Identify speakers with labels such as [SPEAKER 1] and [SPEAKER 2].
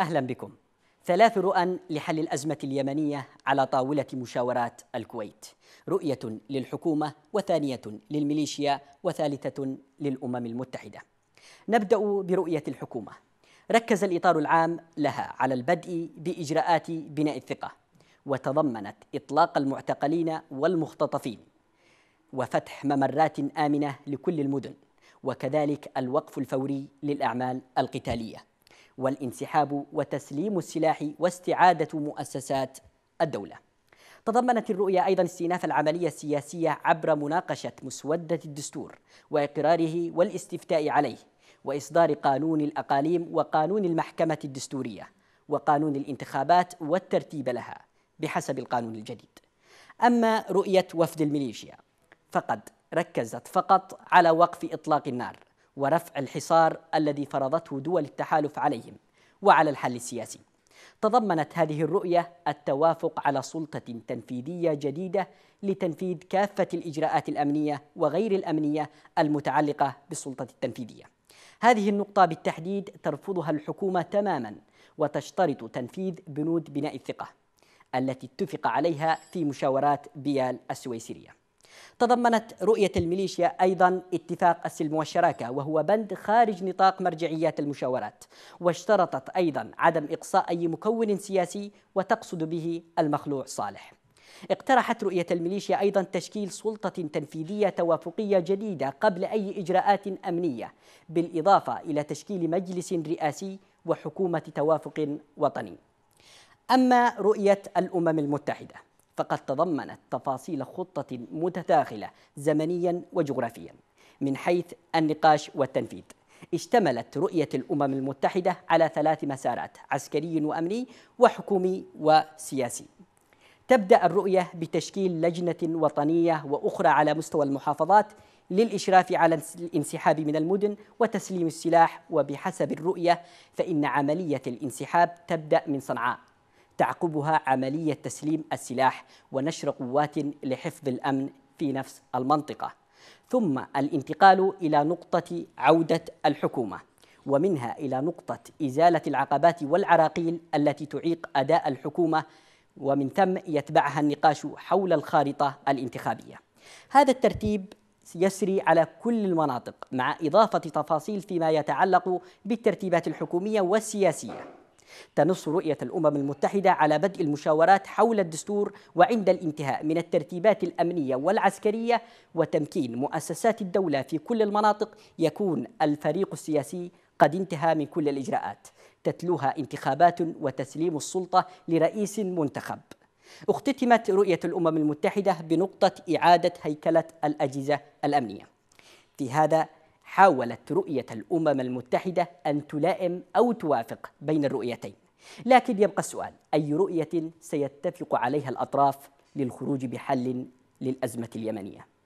[SPEAKER 1] أهلا بكم ثلاث رؤى لحل الأزمة اليمنية على طاولة مشاورات الكويت رؤية للحكومة وثانية للميليشيا وثالثة للأمم المتحدة نبدأ برؤية الحكومة ركز الإطار العام لها على البدء بإجراءات بناء الثقة وتضمنت إطلاق المعتقلين والمختطفين وفتح ممرات آمنة لكل المدن وكذلك الوقف الفوري للأعمال القتالية والانسحاب وتسليم السلاح واستعادة مؤسسات الدولة. تضمنت الرؤية أيضا استئناف العملية السياسية عبر مناقشة مسودة الدستور وإقراره والاستفتاء عليه وإصدار قانون الأقاليم وقانون المحكمة الدستورية وقانون الانتخابات والترتيب لها بحسب القانون الجديد. أما رؤية وفد الميليشيا فقد ركزت فقط على وقف إطلاق النار ورفع الحصار الذي فرضته دول التحالف عليهم وعلى الحل السياسي تضمنت هذه الرؤية التوافق على سلطة تنفيذية جديدة لتنفيذ كافة الإجراءات الأمنية وغير الأمنية المتعلقة بالسلطة التنفيذية. هذه النقطة بالتحديد ترفضها الحكومة تماما وتشترط تنفيذ بنود بناء الثقة التي اتفق عليها في مشاورات بيال السويسرية. تضمنت رؤية الميليشيا أيضا اتفاق السلم والشراكة وهو بند خارج نطاق مرجعيات المشاورات واشترطت أيضا عدم إقصاء أي مكون سياسي وتقصد به المخلوع صالح اقترحت رؤية الميليشيا أيضا تشكيل سلطة تنفيذية توافقية جديدة قبل أي إجراءات أمنية بالإضافة إلى تشكيل مجلس رئاسي وحكومة توافق وطني أما رؤية الأمم المتحدة فقد تضمنت تفاصيل خطة متداخلة زمنيا وجغرافيا من حيث النقاش والتنفيذ اشتملت رؤية الأمم المتحدة على ثلاث مسارات عسكري وأمني وحكومي وسياسي تبدأ الرؤية بتشكيل لجنة وطنية وأخرى على مستوى المحافظات للإشراف على الانسحاب من المدن وتسليم السلاح وبحسب الرؤية فإن عملية الانسحاب تبدأ من صنعاء تعقبها عملية تسليم السلاح ونشر قوات لحفظ الأمن في نفس المنطقة ثم الانتقال إلى نقطة عودة الحكومة ومنها إلى نقطة إزالة العقبات والعراقيل التي تعيق أداء الحكومة ومن ثم يتبعها النقاش حول الخارطة الانتخابية هذا الترتيب يسري على كل المناطق مع إضافة تفاصيل فيما يتعلق بالترتيبات الحكومية والسياسية تنص رؤية الأمم المتحدة على بدء المشاورات حول الدستور وعند الانتهاء من الترتيبات الأمنية والعسكرية وتمكين مؤسسات الدولة في كل المناطق يكون الفريق السياسي قد انتهى من كل الإجراءات تتلوها انتخابات وتسليم السلطة لرئيس منتخب اختتمت رؤية الأمم المتحدة بنقطة إعادة هيكلة الأجهزة الأمنية في هذا حاولت رؤية الأمم المتحدة أن تلائم أو توافق بين الرؤيتين لكن يبقى السؤال أي رؤية سيتفق عليها الأطراف للخروج بحل للأزمة اليمنية